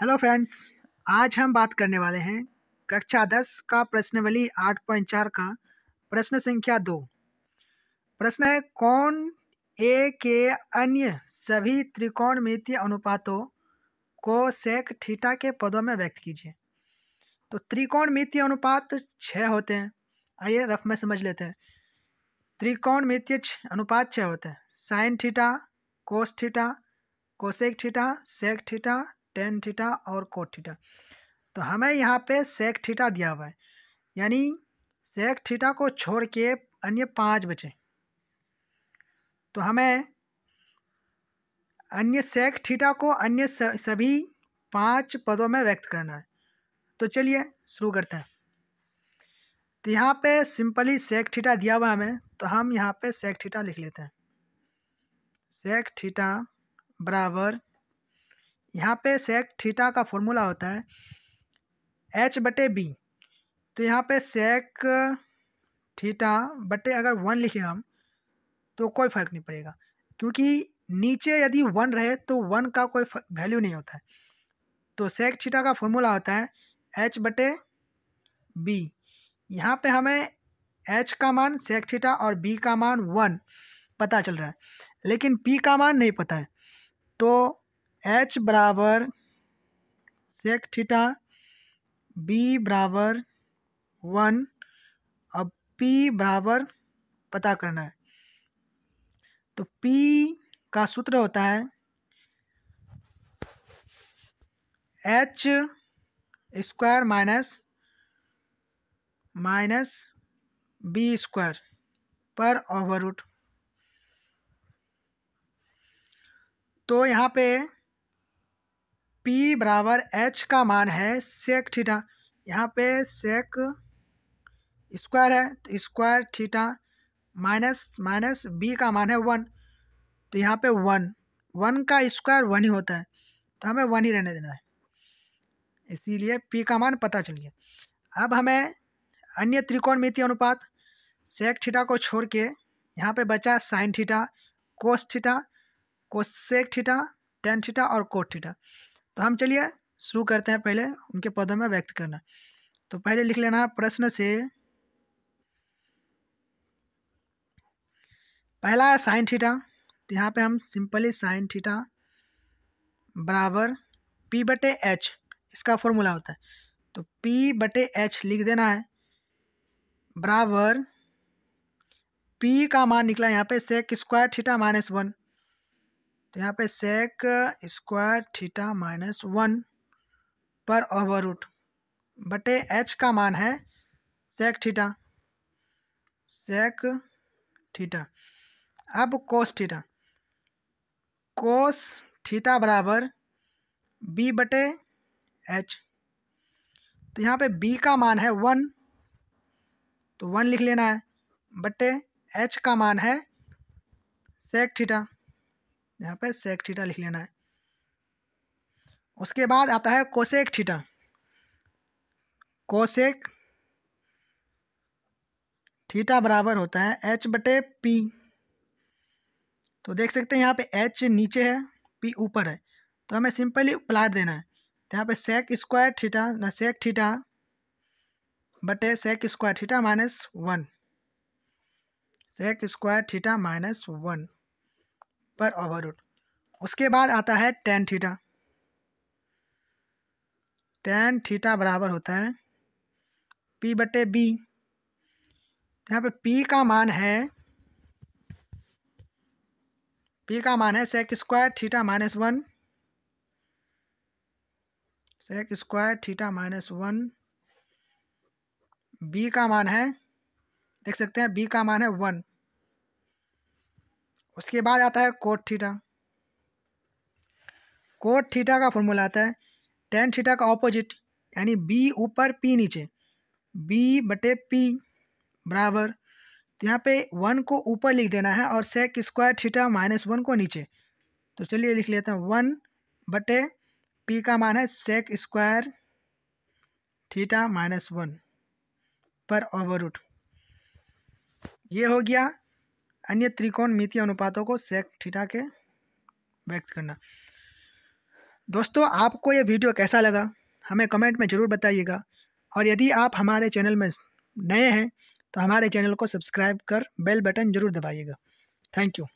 hello friends आज हम बात करने वाले हैं कक्षा दस का प्रश्नवली आठ पॉइंट चार का प्रश्न संख्या दो प्रश्न है कौन ए के अन्य सभी त्रिकोणमितीय अनुपातों को सेक थीटा के पदों में व्यक्त कीजिए तो त्रिकोणमितीय अनुपात छः होते हैं आइए रफ में समझ लेते हैं त्रिकोणमितीय अनुपात छः होते हैं sine theta cos theta cosec theta sec theta tan theta और कोट थीटा तो हमें यहाँ पे सेक थीटा दिया हुआ है यानी सेक थीटा को छोड़ के अन्य पाँच बचे तो हमें अन्य सेक थीटा को अन्य सभी पांच पदों में व्यक्त करना है तो चलिए शुरू करते हैं तो यहाँ पे सिंपली सेक थीटा दिया हुआ हमें तो हम यहाँ पे सेक थीटा लिख लेते हैं सेक थीटा बराबर यहाँ पे सेक थीटा का फॉर्मूला होता है एच बटे बी तो यहाँ पे सेक थीटा बटे अगर वन लिखे हम तो कोई फ़र्क नहीं पड़ेगा क्योंकि नीचे यदि वन रहे तो वन का कोई वैल्यू नहीं होता है तो सेक थीटा का फॉर्मूला होता है एच बटे बी यहाँ पे हमें एच का मान सेक थीटा और बी का मान वन पता चल रहा है लेकिन पी का मान नहीं पता है तो एच बराबर सेक थीटा बी बराबर वन अब पी बराबर पता करना है तो पी का सूत्र होता है H square minus minus B square पर ओवर रूट तो यहाँ पे पी बराबर एच का मान है सेक थीटा यहाँ पे सेक स्क्वायर है तो square theta minus minus B का मान है वन तो यहाँ पे वन वन का स्क्वायर वन ही होता है तो हमें वन ही रहने देना है इसीलिए पी का मान पता चल गया अब हमें अन्य त्रिकोणमिति अनुपात सेक थीटा को छोड़ के यहाँ पे बचा sine theta cos theta cosec theta tan theta और कोट थीटा तो हम चलिए शुरू करते हैं पहले उनके पदों में व्यक्त करना तो पहले लिख लेना प्रश्न से पहला है साइन थीटा तो यहाँ पे हम सिंपली साइन थीटा बराबर पी बटे एच इसका फॉर्मूला होता है तो पी बटे एच लिख देना है बराबर पी का मान निकला यहाँ पे sec square theta minus one तो यहाँ पे sec square theta minus one पर ओवर रूट बटे एच का मान है सेक थीटा सेक थीटा अब कोस थीटा कोस थीटा बराबर बी बटे एच तो यहाँ पे बी का मान है वन तो वन लिख लेना है बटे एच का मान है सेक थीटा यहाँ पे सेक थीटा लिख लेना है उसके बाद आता है कोसेक थीटा कोसेक थीटा बराबर होता है एच बटे पी तो देख सकते हैं यहाँ पे एच नीचे है पी ऊपर है तो हमें सिंपली प्लाट देना है तो यहाँ पे सेक स्क्वायर थीटा ना सेक थीटा बटे sec square theta minus one sec square theta minus one पर ओवर रूट उसके बाद आता है टेन थीटा टेन थीटा बराबर होता है पी बटे बी यहाँ पे पी का मान है पी का मान है sec square theta minus one sec square theta minus one B का मान है देख सकते हैं बी का मान है वन उसके बाद आता है कोट थीटा कोट थीटा का फॉर्मूला आता है टेन थीटा का ऑपोजिट यानी बी ऊपर पी नीचे बी बटे पी बराबर तो यहाँ पे वन को ऊपर लिख देना है और sec square theta minus one को नीचे तो चलिए लिख लेते हैं वन बटे पी का मान है sec square theta minus one पर ओवर रूट ये हो गया अन्य त्रिकोण त्रिकोणमितीय अनुपातों को सेक ठीठा के व्यक्त करना दोस्तों आपको ये वीडियो कैसा लगा हमें कमेंट में ज़रूर बताइएगा और यदि आप हमारे चैनल में नए हैं तो हमारे चैनल को सब्सक्राइब कर बेल बटन ज़रूर दबाइएगा थैंक यू